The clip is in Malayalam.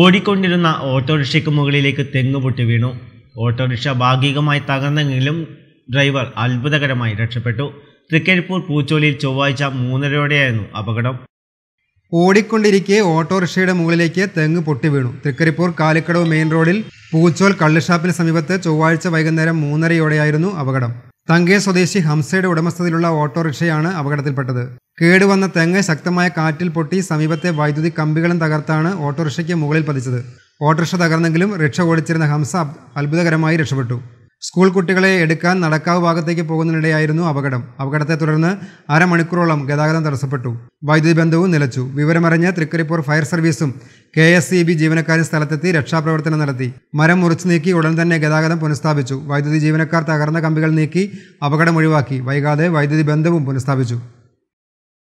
ഓടിക്കൊണ്ടിരുന്ന ഓട്ടോറിക്ഷയ്ക്ക് മുകളിലേക്ക് തെങ്ങ് പൊട്ടി വീണു ഓട്ടോറിക്ഷ ഭാഗികമായി തകർന്നെങ്കിലും ഡ്രൈവർ അത്ഭുതകരമായി രക്ഷപ്പെട്ടു തൃക്കരിപ്പൂർ പൂച്ചോലിയിൽ ചൊവ്വാഴ്ച മൂന്നരയോടെയായിരുന്നു അപകടം ഓടിക്കൊണ്ടിരിക്കെ ഓട്ടോറിക്ഷയുടെ മുകളിലേക്ക് തെങ്ങ് പൊട്ടി വീണു തൃക്കരിപ്പൂർ കാലിക്കടവ് മെയിൻ റോഡിൽ പൂച്ചോൽ കള്ളുഷാപ്പിന് സമീപത്ത് ചൊവ്വാഴ്ച വൈകുന്നേരം മൂന്നരയോടെയായിരുന്നു അപകടം തങ്കേ സ്വദേശി ഹംസയുടെ ഉടമസ്ഥതയിലുള്ള ഓട്ടോറിക്ഷയാണ് അപകടത്തിൽപ്പെട്ടത് കേടുവന്ന തെങ്ങ് ശക്തമായ കാറ്റിൽ പൊട്ടി സമീപത്തെ വൈദ്യുതി കമ്പികളും തകർത്താണ് ഓട്ടോറിക്ഷയ്ക്ക് മുകളിൽ പതിച്ചത് ഓട്ടോറിക്ഷ തകർന്നെങ്കിലും റിക്ഷ ഓടിച്ചിരുന്ന ഹംസ അത്ഭുതകരമായി രക്ഷപ്പെട്ടു സ്കൂൾ കുട്ടികളെ എടുക്കാൻ നടക്കാവ് ഭാഗത്തേക്ക് പോകുന്നതിനിടെയായിരുന്നു അപകടം അപകടത്തെ തുടർന്ന് അരമണിക്കൂറോളം ഗതാഗതം തടസ്സപ്പെട്ടു വൈദ്യുതി ബന്ധവും നിലച്ചു വിവരമറിഞ്ഞ തൃക്കരിപ്പൂർ ഫയർ സർവീസും കെ എസ് സി ബി ജീവനക്കാരും സ്ഥലത്തെത്തി രക്ഷാപ്രവർത്തനം നടത്തി മരം മുറിച്ചു നീക്കി ഉടൻ തന്നെ ഗതാഗതം പുനഃസ്ഥാപിച്ചു വൈദ്യുതി ജീവനക്കാർ തകർന്ന കമ്പികൾ നീക്കി അപകടം ഒഴിവാക്കി വൈകാതെ വൈദ്യുതി ബന്ധവും പുനഃസ്ഥാപിച്ചു